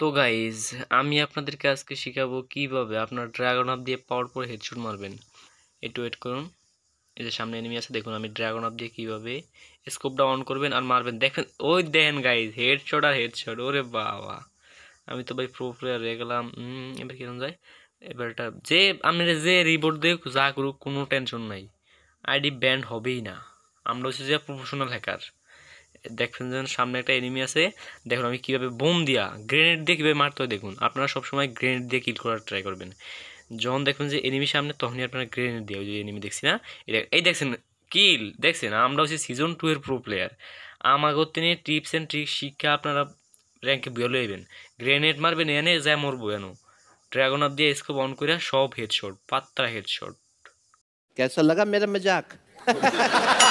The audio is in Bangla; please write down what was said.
তো গাইজ আমি আপনাদেরকে আজকে শেখাবো কীভাবে আপনার ড্রাগন আপ দিয়ে পাওয়ার পর হেডশুট মারবেন একটু ওয়েট করুন এই যে সামনে এনিমি আছে দেখুন আমি ড্রাগন আপ দিয়ে কীভাবে স্কোপটা অন করবেন আর মারবেন দেখেন ওই দেখেন গাইজ হেডশট আর হেডশট ওরে বাবা আমি তো ভাই প্রো প্লেয়ার হয়ে গেলাম এবার কীরকম যায় এবার এটা যে আপনারা যে রিবোর্ড দিয়ে যা করুক কোনো টেনশন নাই আইডি ব্যান্ড হবেই না আমরা হচ্ছে যে প্রফেশনাল হ্যাকার দেখবেন যেন সামনে একটা এনিমি আছে দেখুন আমি কীভাবে বোম দিয়া গ্রেনেড দিয়ে কীভাবে মারতে হয় দেখুন আপনারা সবসময় গ্রেনেড দিয়ে কিল করার ট্রাই করবেন যখন দেখবেন যে এনিমি সামনে তখনই আপনারা গ্রেনেড দিয়ে ওই যে এনিমি দেখছি না এটা এই দেখছেন কিল দেখছেন আমরা হচ্ছে সিজন টু এর প্রো প্লেয়ার আমাগর তিনি টিপস অ্যান্ড ট্রিক্স শিক্ষা আপনারা র্যাঙ্কে বিয়ে এবেন গ্রেনেড মারবেন এনে যা মরবো এন ড্রাগন অফ দিয়ে স্কোপ অন করে সব হেডশট পাত্রা হেডশট कैसा ha ha ha